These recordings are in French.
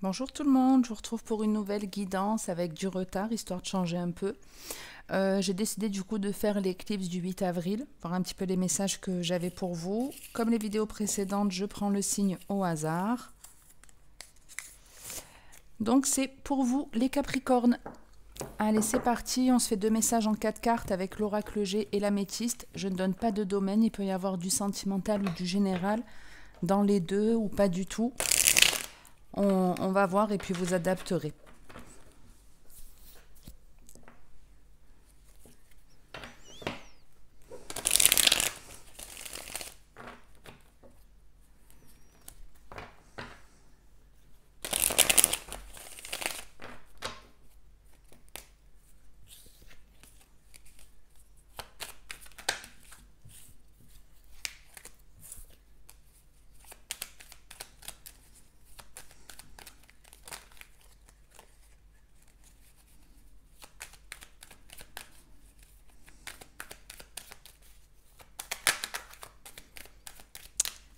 Bonjour tout le monde, je vous retrouve pour une nouvelle guidance avec du retard, histoire de changer un peu. Euh, j'ai décidé du coup de faire l'éclipse du 8 avril, voir un petit peu les messages que j'avais pour vous. Comme les vidéos précédentes, je prends le signe au hasard. Donc c'est pour vous les Capricornes. Allez, c'est parti, on se fait deux messages en quatre cartes avec l'oracle G et l'améthyste. Je ne donne pas de domaine, il peut y avoir du sentimental ou du général dans les deux ou pas du tout on, va voir et puis vous adapterez.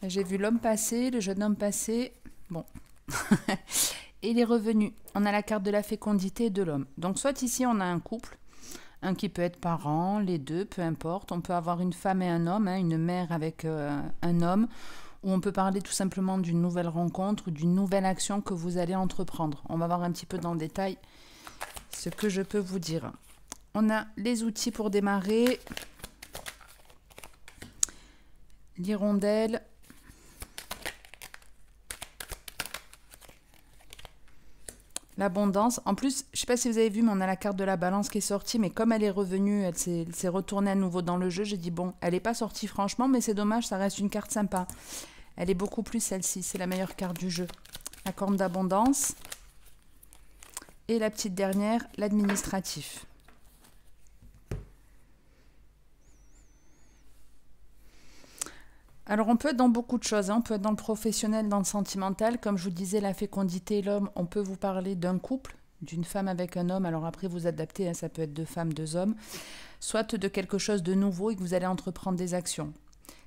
J'ai vu l'homme passer, le jeune homme passer. Bon. et les revenus. On a la carte de la fécondité de l'homme. Donc soit ici on a un couple, un qui peut être parent, les deux, peu importe. On peut avoir une femme et un homme, hein, une mère avec euh, un homme, ou on peut parler tout simplement d'une nouvelle rencontre d'une nouvelle action que vous allez entreprendre. On va voir un petit peu dans le détail ce que je peux vous dire. On a les outils pour démarrer. L'hirondelle, L'abondance. En plus, je sais pas si vous avez vu, mais on a la carte de la balance qui est sortie, mais comme elle est revenue, elle s'est retournée à nouveau dans le jeu, j'ai dit bon, elle n'est pas sortie franchement, mais c'est dommage, ça reste une carte sympa. Elle est beaucoup plus celle-ci, c'est la meilleure carte du jeu. La corne d'abondance. Et la petite dernière, l'administratif. Alors on peut être dans beaucoup de choses, hein. on peut être dans le professionnel, dans le sentimental, comme je vous disais, la fécondité l'homme, on peut vous parler d'un couple, d'une femme avec un homme, alors après vous adaptez, hein. ça peut être deux femmes, deux hommes, soit de quelque chose de nouveau et que vous allez entreprendre des actions.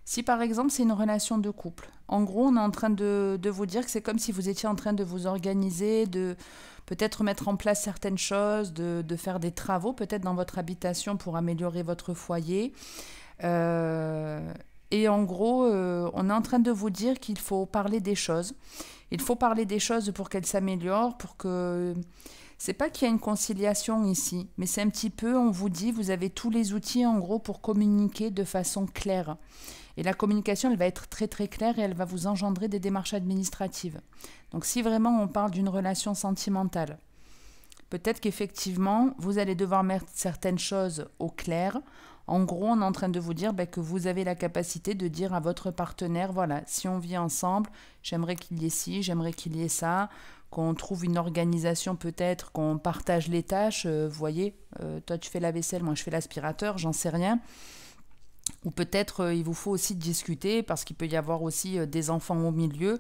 Si par exemple c'est une relation de couple, en gros on est en train de, vous dire que c'est comme si vous étiez en train de vous organiser, de peut-être mettre en place certaines choses, de, faire des travaux peut-être dans votre habitation pour améliorer votre foyer. Euh, et en gros, euh, on est en train de vous dire qu'il faut parler des choses. Il faut parler des choses pour qu'elles s'améliorent, pour que... C'est pas qu'il y a une conciliation ici, mais c'est un petit peu, on vous dit, vous avez tous les outils en gros pour communiquer de façon claire. Et la communication, elle va être très très claire et elle va vous engendrer des démarches administratives. Donc si vraiment on parle d'une relation sentimentale, peut-être qu'effectivement, vous allez devoir mettre certaines choses au clair en gros, on est en train de vous dire ben, que vous avez la capacité de dire à votre partenaire, voilà, si on vit ensemble, j'aimerais qu'il y ait ci, j'aimerais qu'il y ait ça, qu'on trouve une organisation peut-être, qu'on partage les tâches, euh, voyez, euh, toi tu fais la vaisselle, moi je fais l'aspirateur, j'en sais rien ou peut-être euh, il vous faut aussi discuter parce qu'il peut y avoir aussi euh, des enfants au milieu.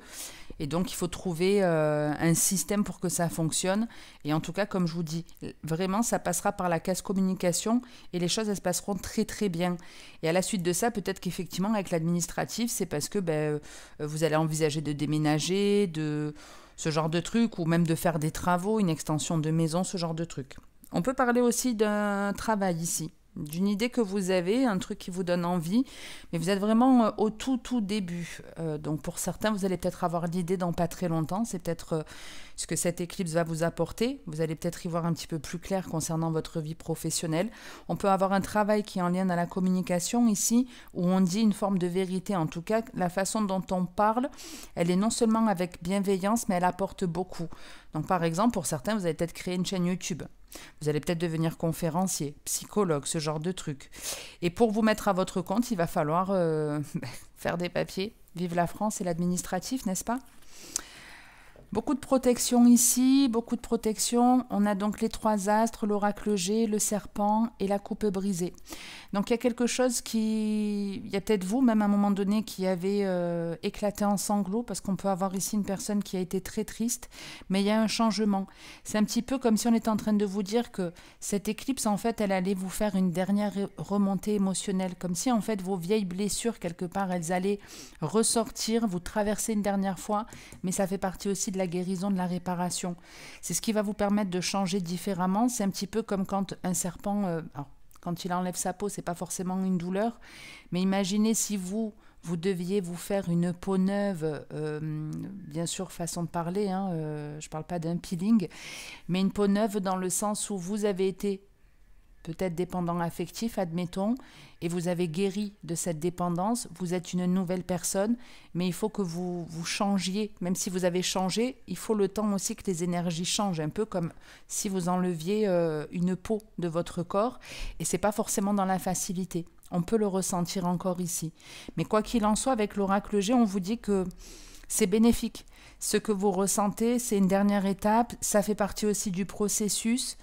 Et donc il faut trouver euh, un système pour que ça fonctionne. Et en tout cas, comme je vous dis, vraiment, ça passera par la casse communication et les choses, elles se passeront très très bien. Et à la suite de ça, peut-être qu'effectivement, avec l'administratif, c'est parce que ben, vous allez envisager de déménager, de ce genre de truc, ou même de faire des travaux, une extension de maison, ce genre de truc. On peut parler aussi d'un travail ici d'une idée que vous avez, un truc qui vous donne envie, mais vous êtes vraiment euh, au tout tout début. Euh, donc pour certains, vous allez peut-être avoir l'idée dans pas très longtemps, c'est peut-être euh, ce que cette éclipse va vous apporter. Vous allez peut-être y voir un petit peu plus clair concernant votre vie professionnelle. On peut avoir un travail qui est en lien à la communication ici, où on dit une forme de vérité. En tout cas, la façon dont on parle, elle est non seulement avec bienveillance, mais elle apporte beaucoup. Donc par exemple, pour certains, vous allez peut-être créer une chaîne YouTube. Vous allez peut-être devenir conférencier, psychologue, ce genre de truc. Et pour vous mettre à votre compte, il va falloir euh, faire des papiers. Vive la France et l'administratif, n'est-ce pas Beaucoup de protection ici, beaucoup de protection. On a donc les trois astres, l'oracle G, le serpent et la coupe brisée. Donc il y a quelque chose qui... Il y a peut-être vous, même à un moment donné, qui avez euh, éclaté en sanglots, parce qu'on peut avoir ici une personne qui a été très triste, mais il y a un changement. C'est un petit peu comme si on était en train de vous dire que cette éclipse, en fait, elle allait vous faire une dernière remontée émotionnelle, comme si en fait vos vieilles blessures, quelque part, elles allaient ressortir, vous traverser une dernière fois, mais ça fait partie aussi de la guérison, de la réparation. C'est ce qui va vous permettre de changer différemment. C'est un petit peu comme quand un serpent, euh, quand il enlève sa peau, c'est pas forcément une douleur, mais imaginez si vous vous deviez vous faire une peau neuve, euh, bien sûr façon de parler, hein, euh, je parle pas d'un peeling, mais une peau neuve dans le sens où vous avez été peut-être dépendant affectif, admettons, et vous avez guéri de cette dépendance, vous êtes une nouvelle personne, mais il faut que vous, vous changiez. Même si vous avez changé, il faut le temps aussi que les énergies changent, un peu comme si vous enleviez euh, une peau de votre corps, et c'est pas forcément dans la facilité. On peut le ressentir encore ici. Mais quoi qu'il en soit, avec l'oracle G, on vous dit que c'est bénéfique. Ce que vous ressentez, c'est une dernière étape, ça fait partie aussi du processus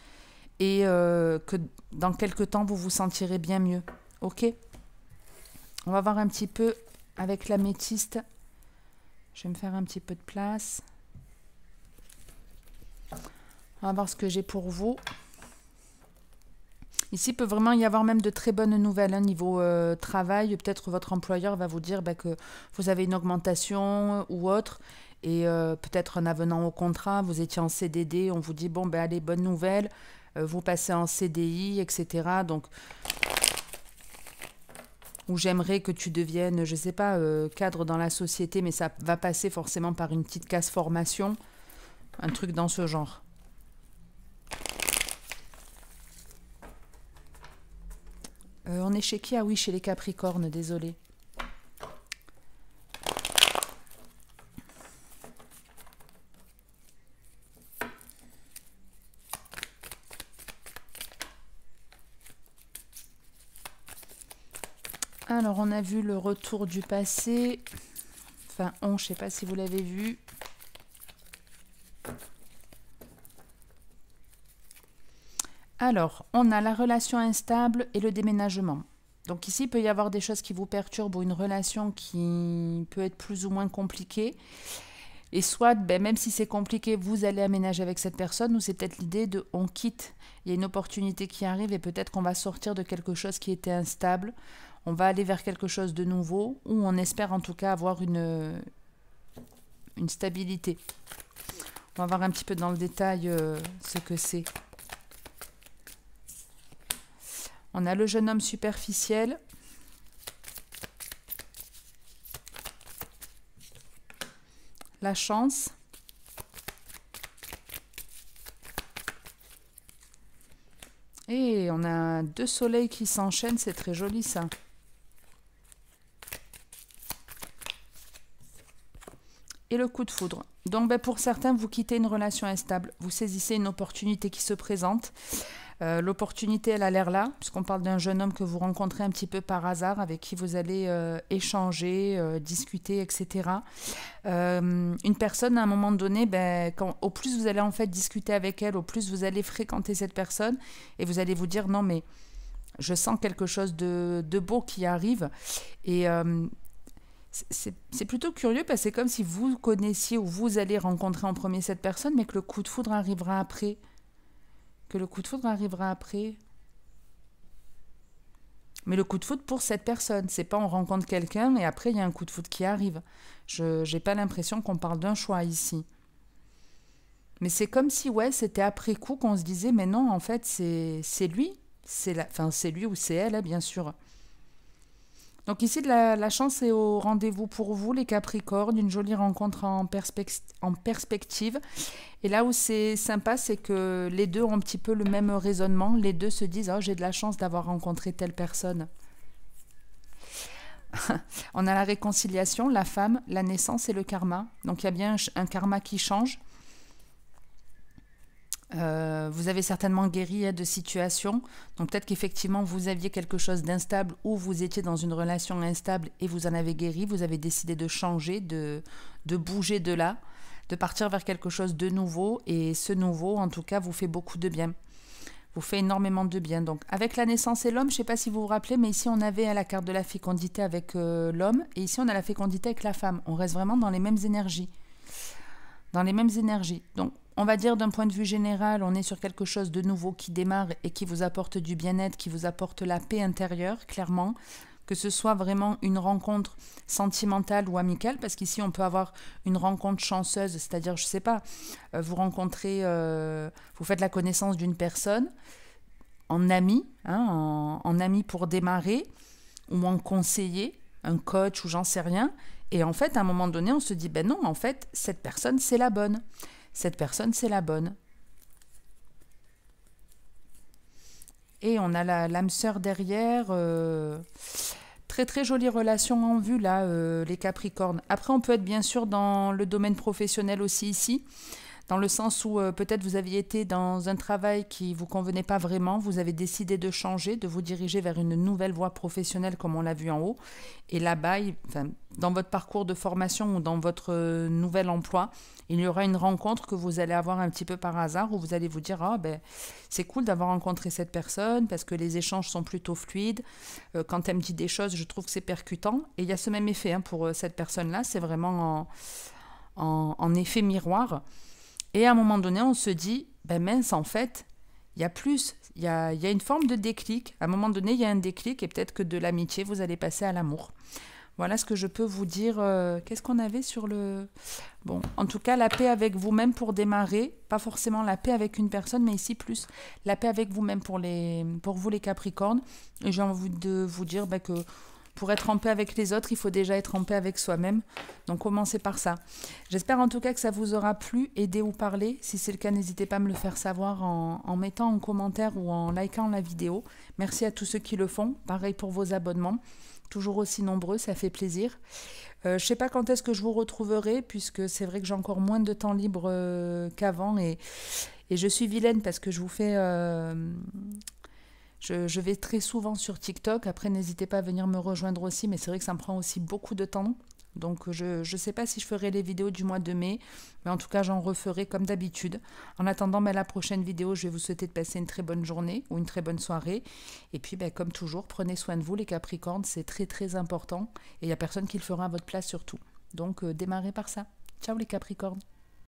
et euh, que dans quelques temps, vous vous sentirez bien mieux. Ok On va voir un petit peu avec la l'améthyste. Je vais me faire un petit peu de place. On va voir ce que j'ai pour vous. Ici, il peut vraiment y avoir même de très bonnes nouvelles Un hein, niveau euh, travail. Peut-être votre employeur va vous dire bah, que vous avez une augmentation euh, ou autre. Et peut-être en avenant au contrat, vous étiez en CDD, on vous dit, bon, ben allez, bonne nouvelle, euh, vous passez en CDI, etc. Donc, ou j'aimerais que tu deviennes, je ne sais pas, euh, cadre dans la société, mais ça va passer forcément par une petite casse formation, un truc dans ce genre. Euh, on est chez qui Ah oui, chez les Capricornes, désolé. Alors, on a vu le retour du passé. Enfin, on, ne sais pas si vous l'avez vu. Alors, on a la relation instable et le déménagement. Donc ici, il peut y avoir des choses qui vous perturbent ou une relation qui peut être plus ou moins compliquée. Et soit, ben, même si c'est compliqué, vous allez aménager avec cette personne, ou c'est peut-être l'idée de on quitte, il y a une opportunité qui arrive et peut-être qu'on va sortir de quelque chose qui était instable on va aller vers quelque chose de nouveau, ou on espère en tout cas avoir une, une stabilité. On va voir un petit peu dans le détail euh, ce que c'est. On a le jeune homme superficiel. La chance. Et on a deux soleils qui s'enchaînent, c'est très joli ça. et le coup de foudre. Donc ben, pour certains, vous quittez une relation instable, vous saisissez une opportunité qui se présente. Euh, l'opportunité, elle a l'air là, puisqu'on parle d'un jeune homme que vous rencontrez un petit peu par hasard, avec qui vous allez euh, échanger, euh, discuter, etc. une personne, à un moment donné, ben, au plus vous allez en fait discuter avec elle, au plus vous allez fréquenter cette personne, et vous allez vous dire non mais je sens quelque chose de, beau qui arrive. Et c'est plutôt curieux parce que c'est comme si vous connaissiez ou vous allez rencontrer en premier cette personne, mais que le coup de foudre arrivera après. Que le coup de foudre arrivera après. Mais le coup de foudre pour cette personne, c'est pas on rencontre quelqu'un et après il y a un coup de foudre qui arrive. Je n'ai pas l'impression qu'on parle d'un choix ici. Mais c'est comme si ouais, c'était après coup qu'on se disait mais non, en fait c'est lui, c'est enfin c'est lui ou c'est elle, hein, bien sûr. Donc ici, la, chance est au rendez-vous pour vous, les Capricornes, une jolie rencontre en, perspective. Et là où c'est sympa, c'est que les deux ont un petit peu le même raisonnement. Les deux se disent, oh, j'ai de la chance d'avoir rencontré telle personne. On a la réconciliation, la femme, la naissance et le karma. Donc il y a bien un karma qui change. Euh, vous avez certainement guéri hein, de situations. Donc peut-être qu'effectivement, vous aviez quelque chose d'instable ou vous étiez dans une relation instable et vous en avez guéri. Vous avez décidé de changer, de, de bouger de là, de partir vers quelque chose de nouveau. Et ce nouveau, en tout cas, vous fait beaucoup de bien. Vous fait énormément de bien. Donc avec la naissance et l'homme, je ne sais pas si vous vous rappelez, mais ici on avait à la carte de la fécondité avec euh, l'homme et ici on a la fécondité avec la femme. On reste vraiment dans les mêmes énergies dans les mêmes énergies. Donc, on va dire d'un point de vue général, on est sur quelque chose de nouveau qui démarre et qui vous apporte du bien-être, qui vous apporte la paix intérieure, clairement que ce soit vraiment une rencontre sentimentale ou amicale, parce qu'ici on peut avoir une rencontre chanceuse, c'est-à-dire, je ne sais pas, euh, vous rencontrez, euh, vous faites la connaissance d'une personne en ami, hein, en, en ami pour démarrer, ou en conseiller, un coach ou j'en sais rien, et en fait, à un moment donné, on se dit, ben non, en fait, cette personne, c'est la bonne. Cette personne, c'est la bonne. Et on a l'âme sœur derrière. Euh, très très jolie relation en vue là, euh, les Capricornes. Après, on peut être bien sûr dans le domaine professionnel aussi ici dans le sens où euh, peut-être vous aviez été dans un travail qui vous convenait pas vraiment, vous avez décidé de changer, de vous diriger vers une nouvelle voie professionnelle comme on l'a vu en haut. Et là-bas, dans votre parcours de formation ou dans votre euh, nouvel emploi, il y aura une rencontre que vous allez avoir un petit peu par hasard où vous allez vous dire ah ben c'est cool d'avoir rencontré cette personne parce que les échanges sont plutôt fluides. Euh, quand elle me dit des choses, je trouve que c'est percutant. Et il y a ce même effet hein, pour cette personne-là, c'est vraiment en, effet miroir. Et à un moment donné, on se dit, ben mince, en fait, il y a plus, il y a, y a, une forme de déclic. À un moment donné, il y a un déclic et peut-être que de l'amitié, vous allez passer à l'amour. Voilà ce que je peux vous dire. Euh, qu'est-ce qu'on avait sur le... Bon, en tout cas, la paix avec vous-même pour démarrer. Pas forcément la paix avec une personne, mais ici plus la paix avec vous-même pour, les, pour vous les Capricornes. Et j'ai envie de vous dire ben, que pour être en paix avec les autres, il faut déjà être en paix avec soi-même. Donc commencez par ça. J'espère en tout cas que ça vous aura plu, aidé ou parlé. Si c'est le cas, n'hésitez pas à me le faire savoir en, mettant un commentaire ou en likant la vidéo. Merci à tous ceux qui le font. Pareil pour vos abonnements. Toujours aussi nombreux, ça fait plaisir. Euh, je ne sais pas quand est-ce que je vous retrouverai, puisque c'est vrai que j'ai encore moins de temps libre euh, qu'avant. Et, je suis vilaine parce que je vous fais... Euh, je, vais très souvent sur TikTok. Après, n'hésitez pas à venir me rejoindre aussi, mais c'est vrai que ça me prend aussi beaucoup de temps. Donc, je ne sais pas si je ferai les vidéos du mois de mai, mais en tout cas, j'en referai comme d'habitude. En attendant, mais ben, la prochaine vidéo, je vais vous souhaiter de passer une très bonne journée ou une très bonne soirée. Et puis, ben, comme toujours, prenez soin de vous, les Capricornes, c'est très très important. Et il n'y a personne qui le fera à votre place surtout. Donc, euh, démarrez par ça. Ciao les Capricornes